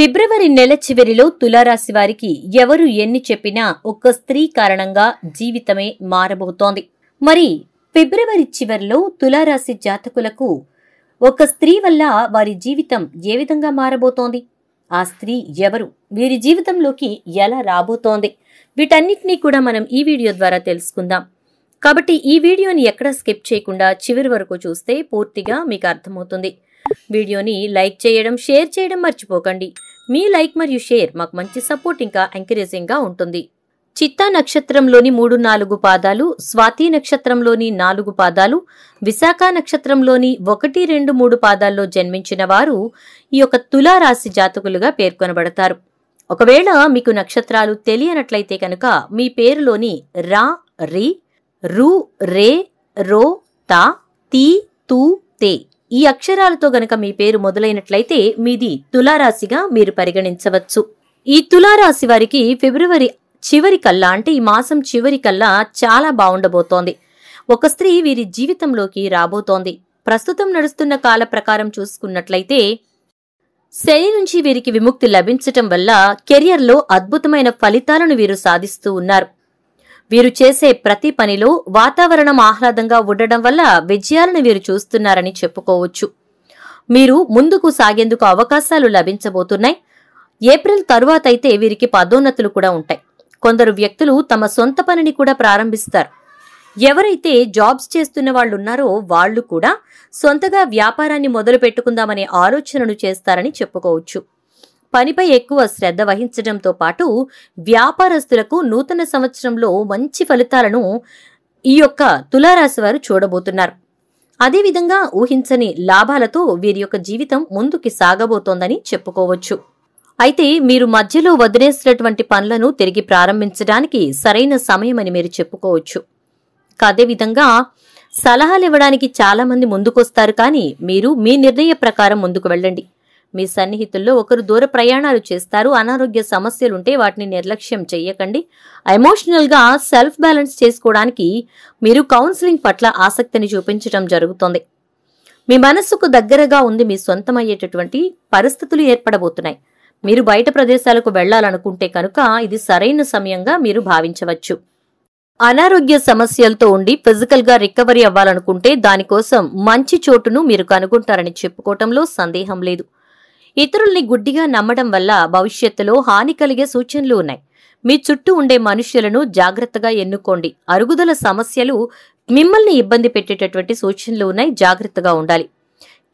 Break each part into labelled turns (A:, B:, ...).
A: ఫిబ్రవరి నెల చివరిలో తులారాశి వారికి ఎవరు ఎన్ని చెప్పినా ఒక్క స్త్రీ కారణంగా జీవితమే మారబోతోంది మరి ఫిబ్రవరి చివరిలో తులారాశి జాతకులకు ఒక స్త్రీ వల్ల వారి జీవితం ఏ విధంగా మారబోతోంది ఆ స్త్రీ ఎవరు వీరి జీవితంలోకి ఎలా రాబోతోంది వీటన్నిటినీ కూడా మనం ఈ వీడియో ద్వారా తెలుసుకుందాం కాబట్టి ఈ వీడియోని ఎక్కడా స్కిప్ చేయకుండా చివరి వరకు చూస్తే పూర్తిగా మీకు అర్థమవుతుంది వీడియోని లైక్ చేయడం షేర్ చేయడం మర్చిపోకండి మీ లైక్ మరియు షేర్ మాకు మంచి సపోర్ట్ ఇంకా ఎంకరేజింగ్గా ఉంటుంది చిత్తా నక్షత్రంలోని మూడు నాలుగు పాదాలు స్వాతి నక్షత్రంలోని నాలుగు పాదాలు విశాఖ నక్షత్రంలోని ఒకటి రెండు మూడు పాదాల్లో జన్మించిన వారు ఈ యొక్క తులారాశి జాతకులుగా పేర్కొనబడతారు ఒకవేళ మీకు నక్షత్రాలు తెలియనట్లయితే కనుక మీ పేరులోని రా రి రు రే రో తా తీ తూ తే ఈ అక్షరాలతో గనక మీ పేరు మొదలైనట్లయితే మీది తులారాశిగా మీరు పరిగణించవచ్చు ఈ తులారాశి వారికి ఫిబ్రవరి చివరి కల్లా అంటే ఈ మాసం చివరి కల్లా చాలా బాగుండబోతోంది ఒక స్త్రీ వీరి జీవితంలోకి రాబోతోంది ప్రస్తుతం నడుస్తున్న కాల ప్రకారం చూసుకున్నట్లయితే శని నుంచి వీరికి విముక్తి లభించటం వల్ల కెరియర్లో అద్భుతమైన ఫలితాలను వీరు సాధిస్తూ ఉన్నారు వీరు చేసే ప్రతి పనిలో వాతావరణం ఆహ్లాదంగా ఉండడం వల్ల విజయాలను వీరు చూస్తున్నారని చెప్పుకోవచ్చు మీరు ముందుకు సాగేందుకు అవకాశాలు లభించబోతున్నాయి ఏప్రిల్ తరువాత అయితే వీరికి పదోన్నతులు కూడా ఉంటాయి కొందరు వ్యక్తులు తమ సొంత పనిని కూడా ప్రారంభిస్తారు ఎవరైతే జాబ్స్ చేస్తున్న వాళ్ళు ఉన్నారో వాళ్ళు కూడా సొంతగా వ్యాపారాన్ని మొదలు పెట్టుకుందామనే ఆలోచనను చేస్తారని చెప్పుకోవచ్చు పనిపై ఎక్కువ శ్రద్ధ వహించడంతో పాటు వ్యాపారస్తులకు నూతన సంవత్సరంలో మంచి ఫలితాలను ఈ యొక్క తులారాశి వారు చూడబోతున్నారు అదేవిధంగా ఊహించని లాభాలతో వీరి యొక్క జీవితం ముందుకి సాగబోతోందని చెప్పుకోవచ్చు అయితే మీరు మధ్యలో వదిలేసినటువంటి పనులను తిరిగి ప్రారంభించడానికి సరైన సమయమని మీరు చెప్పుకోవచ్చు అదేవిధంగా సలహాలు ఇవ్వడానికి చాలామంది ముందుకొస్తారు కానీ మీరు మీ నిర్ణయ ప్రకారం ముందుకు వెళ్ళండి మీ సన్నిహితుల్లో ఒకరు దూర ప్రయాణాలు చేస్తారు అనారోగ్య సమస్యలుంటే వాటిని నిర్లక్ష్యం చేయకండి ఎమోషనల్గా సెల్ఫ్ బ్యాలెన్స్ చేసుకోవడానికి మీరు కౌన్సిలింగ్ పట్ల ఆసక్తిని చూపించడం జరుగుతుంది మీ మనస్సుకు దగ్గరగా ఉంది మీ సొంతమయ్యేటటువంటి పరిస్థితులు ఏర్పడబోతున్నాయి మీరు బయట ప్రదేశాలకు వెళ్లాలనుకుంటే కనుక ఇది సరైన సమయంగా మీరు భావించవచ్చు అనారోగ్య సమస్యలతో ఉండి ఫిజికల్గా రికవరీ అవ్వాలనుకుంటే దానికోసం మంచి చోటును మీరు కనుగొంటారని చెప్పుకోవటంలో సందేహం లేదు ఇతరుల్ని గుడ్డిగా నమ్మడం వల్ల భవిష్యత్తులో హాని కలిగే సూచనలు ఉన్నాయి మీ చుట్టూ ఉండే మనుష్యులను జాగ్రత్తగా ఎన్నుకోండి అరుగుదల సమస్యలు మిమ్మల్ని ఇబ్బంది పెట్టేటటువంటి సూచనలు ఉన్నాయి జాగ్రత్తగా ఉండాలి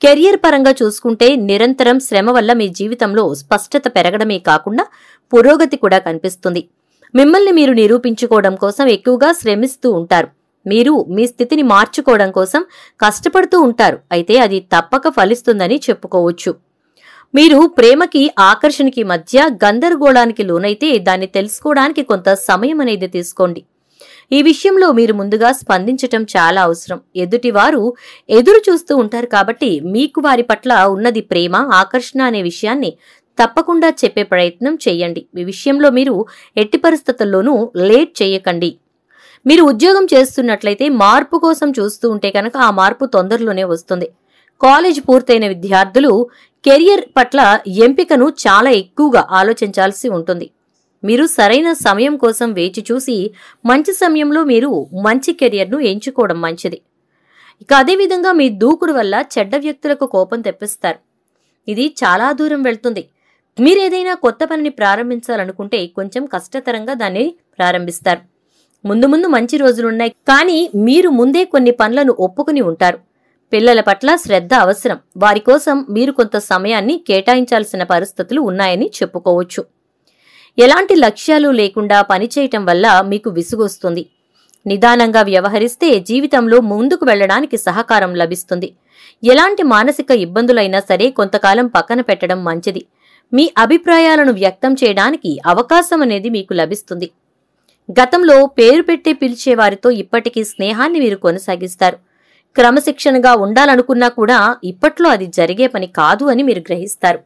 A: కెరియర్ పరంగా చూసుకుంటే నిరంతరం శ్రమ వల్ల మీ జీవితంలో స్పష్టత పెరగడమే కాకుండా పురోగతి కూడా కనిపిస్తుంది మిమ్మల్ని మీరు నిరూపించుకోవడం కోసం ఎక్కువగా శ్రమిస్తూ ఉంటారు మీరు మీ స్థితిని మార్చుకోవడం కోసం కష్టపడుతూ ఉంటారు అయితే అది తప్పక ఫలిస్తుందని చెప్పుకోవచ్చు మీరు ప్రేమకి ఆకర్షణకి మధ్య గందరగోళానికి లోనైతే దాన్ని తెలుసుకోవడానికి కొంత సమయం అనేది తీసుకోండి ఈ విషయంలో మీరు ముందుగా స్పందించటం చాలా అవసరం ఎదుటివారు ఎదురు చూస్తూ ఉంటారు కాబట్టి మీకు వారి పట్ల ఉన్నది ప్రేమ ఆకర్షణ అనే విషయాన్ని తప్పకుండా చెప్పే ప్రయత్నం చేయండి ఈ విషయంలో మీరు ఎట్టి పరిస్థితుల్లోనూ లేట్ చేయకండి మీరు ఉద్యోగం చేస్తున్నట్లయితే మార్పు కోసం చూస్తూ ఉంటే కనుక ఆ మార్పు తొందరలోనే వస్తుంది కాలేజ్ పూర్తయిన విద్యార్థులు కెరియర్ పట్ల ఎంపికను చాలా ఎక్కువగా ఆలోచించాల్సి ఉంటుంది మీరు సరైన సమయం కోసం వేచి చూసి మంచి సమయంలో మీరు మంచి కెరియర్ను ఎంచుకోవడం మంచిది ఇక అదేవిధంగా మీ దూకుడు వల్ల చెడ్డ వ్యక్తులకు కోపం తెప్పిస్తారు ఇది చాలా దూరం వెళ్తుంది మీరేదైనా కొత్త పనిని ప్రారంభించాలనుకుంటే కొంచెం కష్టతరంగా దాన్ని ప్రారంభిస్తారు ముందు ముందు మంచి రోజులున్నాయి కానీ మీరు ముందే కొన్ని పనులను ఒప్పుకుని ఉంటారు పిల్లల పట్ల శ్రద్ధ అవసరం వారి కోసం మీరు కొంత సమయాన్ని కేటాయించాల్సిన పరిస్థితులు ఉన్నాయని చెప్పుకోవచ్చు ఎలాంటి లక్ష్యాలు లేకుండా పనిచేయటం వల్ల మీకు విసుగొస్తుంది నిదానంగా వ్యవహరిస్తే జీవితంలో ముందుకు వెళ్లడానికి సహకారం లభిస్తుంది ఎలాంటి మానసిక ఇబ్బందులైనా సరే కొంతకాలం పక్కన పెట్టడం మంచిది మీ అభిప్రాయాలను వ్యక్తం చేయడానికి అవకాశం అనేది మీకు లభిస్తుంది గతంలో పేరు పెట్టి పిలిచే వారితో ఇప్పటికీ స్నేహాన్ని మీరు కొనసాగిస్తారు క్రమశిక్షణగా ఉండాలనుకున్నా కూడా ఇప్పట్లో అది జరిగే పని కాదు అని మీరు గ్రహిస్తారు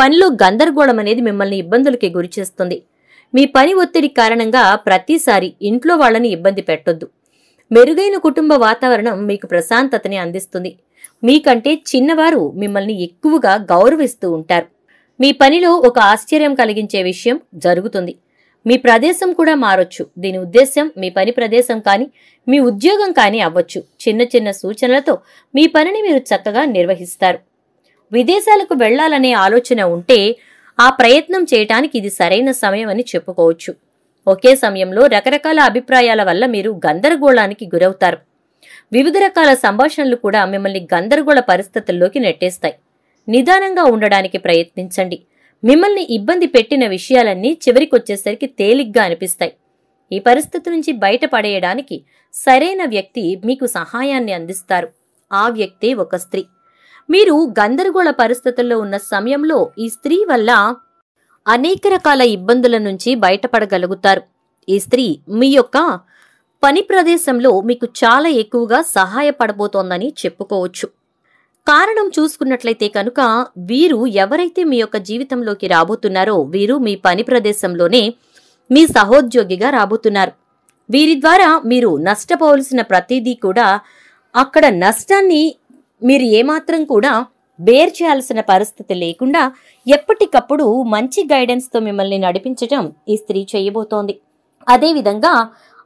A: పనిలో గందరగోళం అనేది మిమ్మల్ని ఇబ్బందులకి గురిచేస్తుంది మీ పని ఒత్తిడి కారణంగా ప్రతిసారి ఇంట్లో వాళ్ళని ఇబ్బంది పెట్టొద్దు మెరుగైన కుటుంబ వాతావరణం మీకు ప్రశాంతతని అందిస్తుంది మీకంటే చిన్నవారు మిమ్మల్ని ఎక్కువగా గౌరవిస్తూ ఉంటారు మీ పనిలో ఒక ఆశ్చర్యం కలిగించే విషయం జరుగుతుంది మీ ప్రదేశం కూడా మారొచ్చు దీని ఉద్దేశ్యం మీ పని ప్రదేశం కానీ మీ ఉద్యోగం కానీ అవ్వచ్చు చిన్న చిన్న సూచనలతో మీ పనిని మీరు చక్కగా నిర్వహిస్తారు విదేశాలకు వెళ్లాలనే ఆలోచన ఉంటే ఆ ప్రయత్నం చేయటానికి ఇది సరైన సమయం అని చెప్పుకోవచ్చు ఒకే సమయంలో రకరకాల అభిప్రాయాల వల్ల మీరు గందరగోళానికి గురవుతారు వివిధ రకాల సంభాషణలు కూడా మిమ్మల్ని గందరగోళ పరిస్థితుల్లోకి నెట్టేస్తాయి నిదానంగా ఉండడానికి ప్రయత్నించండి మిమ్మల్ని ఇబ్బంది పెట్టిన విషయాలన్నీ చివరికొచ్చేసరికి తేలిగ్గా అనిపిస్తాయి ఈ పరిస్థితి నుంచి బయటపడేయడానికి సరైన వ్యక్తి మీకు సహాయాన్ని అందిస్తారు ఆ వ్యక్తే ఒక స్త్రీ మీరు గందరగోళ పరిస్థితుల్లో ఉన్న సమయంలో ఈ స్త్రీ వల్ల అనేక రకాల ఇబ్బందుల నుంచి బయటపడగలుగుతారు ఈ స్త్రీ మీ యొక్క పని ప్రదేశంలో మీకు చాలా ఎక్కువగా సహాయపడబోతోందని చెప్పుకోవచ్చు కారణం చూసుకున్నట్లయితే కనుక వీరు ఎవరైతే మీ యొక్క జీవితంలోకి రాబోతున్నారో వీరు మీ పని ప్రదేశంలోనే మీ సహోద్యోగిగా రాబోతున్నారు వీరి ద్వారా మీరు నష్టపోవలసిన ప్రతిదీ కూడా అక్కడ నష్టాన్ని మీరు ఏమాత్రం కూడా బేర్ చేయాల్సిన పరిస్థితి లేకుండా ఎప్పటికప్పుడు మంచి గైడెన్స్తో మిమ్మల్ని నడిపించటం ఈ స్త్రీ చేయబోతోంది అదేవిధంగా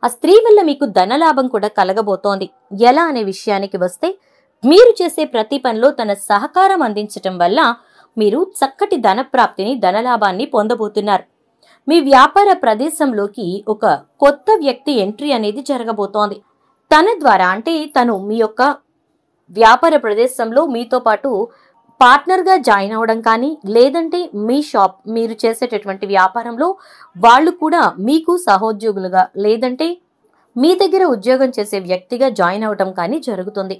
A: ఆ స్త్రీ వల్ల మీకు ధనలాభం కూడా కలగబోతోంది ఎలా అనే విషయానికి వస్తే మీరు చేసే ప్రతి పనిలో తన సహకారం అందించటం వల్ల మీరు చక్కటి ధనప్రాప్తిని ధనలాభాన్ని పొందబోతున్నారు మీ వ్యాపార ప్రదేశంలోకి ఒక కొత్త వ్యక్తి ఎంట్రీ అనేది జరగబోతోంది తన ద్వారా అంటే తను మీ యొక్క వ్యాపార ప్రదేశంలో మీతో పాటు పార్ట్నర్గా జాయిన్ అవ్వడం కానీ లేదంటే మీ షాప్ మీరు చేసేటటువంటి వ్యాపారంలో వాళ్ళు కూడా మీకు సహోద్యోగులుగా లేదంటే మీ దగ్గర ఉద్యోగం చేసే వ్యక్తిగా జాయిన్ అవ్వడం కానీ జరుగుతుంది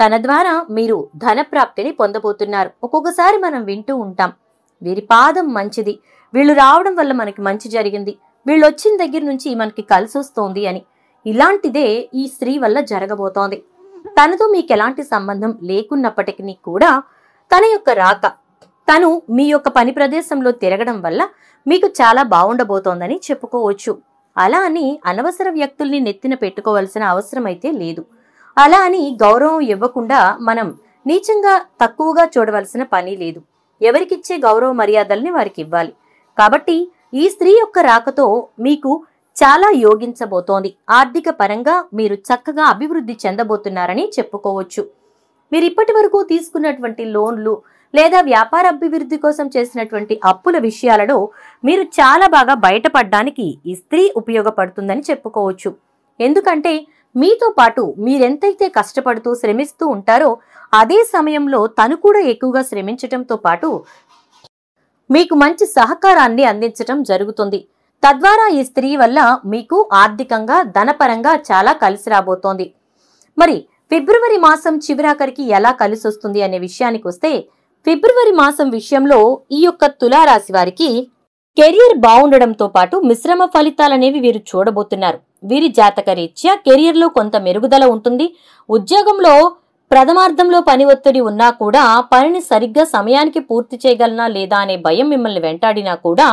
A: తన ద్వారా మీరు ధనప్రాప్తిని పొందబోతున్నారు ఒక్కొక్కసారి మనం వింటూ ఉంటాం వీరి పాదం మంచిది వీళ్ళు రావడం వల్ల మనకి మంచి జరిగింది వీళ్ళు వచ్చిన దగ్గర నుంచి మనకి కలిసి వస్తోంది అని ఇలాంటిదే ఈ స్త్రీ వల్ల జరగబోతోంది తనతో మీకు ఎలాంటి సంబంధం లేకున్నప్పటికీ కూడా తన యొక్క రాక తను మీ యొక్క పని ప్రదేశంలో తిరగడం వల్ల మీకు చాలా బాగుండబోతోందని చెప్పుకోవచ్చు అలా అని అనవసర వ్యక్తుల్ని నెత్తిన పెట్టుకోవాల్సిన అవసరం అయితే లేదు అలా అని గౌరవం ఇవ్వకుండా మనం నీచంగా తక్కువగా చూడవలసిన పని లేదు ఎవరికిచ్చే గౌరవ మర్యాదల్ని వారికి ఇవ్వాలి కాబట్టి ఈ స్త్రీ యొక్క రాకతో మీకు చాలా యోగించబోతోంది ఆర్థిక పరంగా మీరు చక్కగా అభివృద్ధి చెందబోతున్నారని చెప్పుకోవచ్చు మీరు ఇప్పటి వరకు తీసుకున్నటువంటి లోన్లు లేదా వ్యాపార అభివృద్ధి కోసం చేసినటువంటి అప్పుల విషయాలలో మీరు చాలా బాగా బయటపడడానికి ఈ స్త్రీ ఉపయోగపడుతుందని చెప్పుకోవచ్చు ఎందుకంటే మీతో పాటు మీరెంతైతే కష్టపడుతూ శ్రమిస్తూ ఉంటారో అదే సమయంలో తను కూడా ఎక్కువగా శ్రమించటంతో పాటు మీకు మంచి సహకారాన్ని అందించటం జరుగుతుంది తద్వారా ఈ స్త్రీ వల్ల మీకు ఆర్థికంగా ధనపరంగా చాలా కలిసి రాబోతోంది మరి ఫిబ్రవరి మాసం చివరాఖరికి ఎలా కలిసి వస్తుంది అనే విషయానికి వస్తే ఫిబ్రవరి మాసం విషయంలో ఈ యొక్క తులారాశి వారికి కెరియర్ బాగుండడంతో పాటు మిశ్రమ ఫలితాలనేవి వీరు చూడబోతున్నారు వీరి జాతకరీత్యా కెరియర్లో కొంత మెరుగుదల ఉంటుంది ఉద్యోగంలో ప్రథమార్థంలో పని ఒత్తిడి ఉన్నా కూడా పనిని సరిగ్గా సమయానికి పూర్తి చేయగలనా లేదా అనే భయం మిమ్మల్ని వెంటాడినా కూడా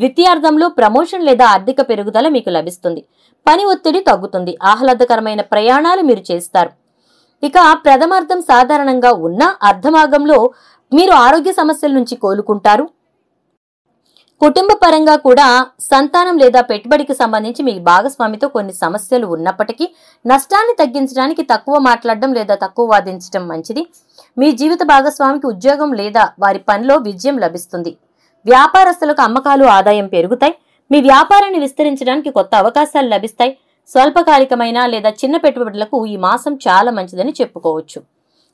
A: ద్వితీయార్థంలో ప్రమోషన్ లేదా ఆర్థిక పెరుగుదల మీకు లభిస్తుంది పని ఒత్తిడి తగ్గుతుంది ఆహ్లాదకరమైన ప్రయాణాలు మీరు చేస్తారు ఇక ప్రథమార్థం సాధారణంగా ఉన్న అర్ధమాగంలో మీరు ఆరోగ్య సమస్యల నుంచి కోలుకుంటారు కుటుంబ పరంగా కూడా సంతానం లేదా పెట్టుబడికి సంబంధించి మీ భాగస్వామితో కొన్ని సమస్యలు ఉన్నప్పటికీ నష్టాన్ని తగ్గించడానికి తక్కువ మాట్లాడడం లేదా తక్కువ వాదించడం మంచిది మీ జీవిత భాగస్వామికి ఉద్యోగం లేదా వారి పనిలో విజయం లభిస్తుంది వ్యాపారస్తులకు అమ్మకాలు ఆదాయం పెరుగుతాయి మీ వ్యాపారాన్ని విస్తరించడానికి కొత్త అవకాశాలు లభిస్తాయి స్వల్పకాలికమైన లేదా చిన్న పెట్టుబడులకు ఈ మాసం చాలా మంచిదని చెప్పుకోవచ్చు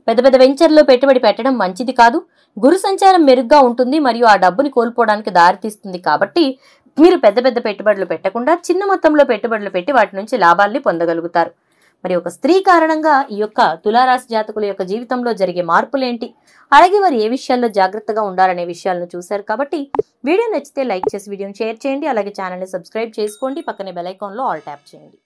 A: పెద్ద పెద్ద వెంచర్లో పెట్టుబడి పెట్టడం మంచిది కాదు గురు సంచారం మెరుగ్గా ఉంటుంది మరియు ఆ డబ్బుని కోల్పోవడానికి దారితీస్తుంది కాబట్టి మీరు పెద్ద పెద్ద పెట్టుబడులు పెట్టకుండా చిన్న మొత్తంలో పెట్టుబడులు పెట్టి వాటి నుంచి లాభాల్ని పొందగలుగుతారు మరి ఒక స్త్రీ కారణంగా ఈ యొక్క తులారాశి జాతకుల యొక్క జీవితంలో జరిగే మార్పులేంటి అలాగే వారు ఏ విషయాల్లో జాగ్రత్తగా ఉండాలనే విషయాలను చూశారు కాబట్టి వీడియో నచ్చితే లైక్ చేసి వీడియోని షేర్ చేయండి అలాగే ఛానల్ని సబ్స్క్రైబ్ చేసుకోండి పక్కనే బెల్ ఆల్ ట్యాప్ చేయండి